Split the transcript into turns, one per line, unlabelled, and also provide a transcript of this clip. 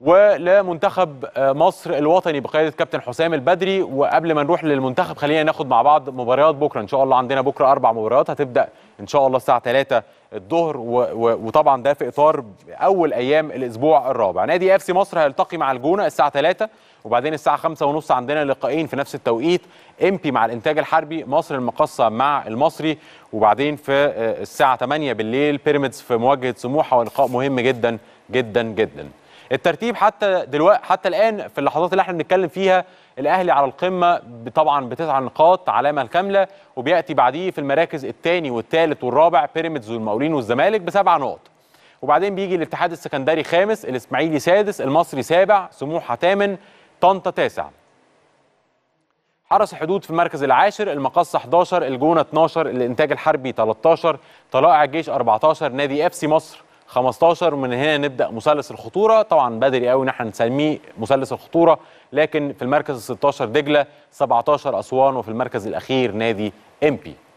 ولمنتخب آه، مصر الوطني بقياده كابتن حسام البدري وقبل ما نروح للمنتخب خلينا ناخد مع بعض مباريات بكره ان شاء الله عندنا بكره اربع مباريات هتبدا ان شاء الله الساعه 3 الظهر وطبعا ده في اطار اول ايام الاسبوع الرابع نادي اف سي مصر هيلتقي مع الجونه الساعه 3 وبعدين الساعه 5 ونص عندنا لقاءين في نفس التوقيت امبي مع الانتاج الحربي مصر المقصه مع المصري وبعدين في آه، الساعه 8 بالليل بيراميدز في مواجهه سموحه ولقاء مهم جدا جدا جدا الترتيب حتى دلوقتي حتى الان في اللحظات اللي احنا بنتكلم فيها الاهلي على القمه طبعا بتسع نقاط علامه الكامله وبياتي بعديه في المراكز الثاني والثالث والرابع بيراميدز والمقاولين والزمالك بسبع نقط وبعدين بيجي الاتحاد السكندري خامس الاسماعيلي سادس المصري سابع سموحه ثامن طنطا تاسع حرس الحدود في المركز العاشر المقصة 11 الجونة 12 الإنتاج الحربي 13 طلائع الجيش 14 نادي اف سي مصر 15 ومن هنا نبدا مثلث الخطوره طبعا بدري قوي ان احنا نسميه مثلث الخطوره لكن في المركز ال 16 دجله 17 اسوان وفي المركز الاخير نادي امبي